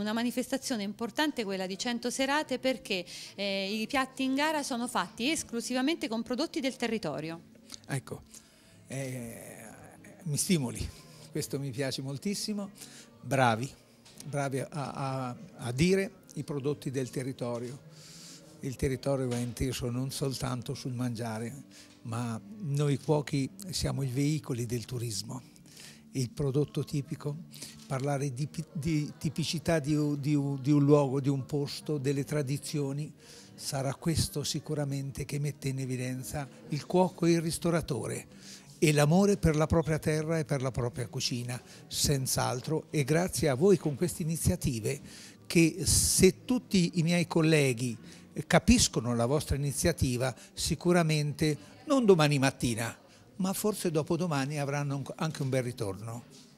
Una manifestazione importante quella di 100 serate perché eh, i piatti in gara sono fatti esclusivamente con prodotti del territorio. Ecco, eh, mi stimoli, questo mi piace moltissimo, bravi, bravi a, a, a dire i prodotti del territorio. Il territorio va inteso non soltanto sul mangiare, ma noi cuochi siamo i veicoli del turismo il prodotto tipico, parlare di, di tipicità di, di, di un luogo, di un posto, delle tradizioni, sarà questo sicuramente che mette in evidenza il cuoco e il ristoratore e l'amore per la propria terra e per la propria cucina, senz'altro, e grazie a voi con queste iniziative che se tutti i miei colleghi eh, capiscono la vostra iniziativa, sicuramente non domani mattina, ma forse dopodomani avranno anche un bel ritorno.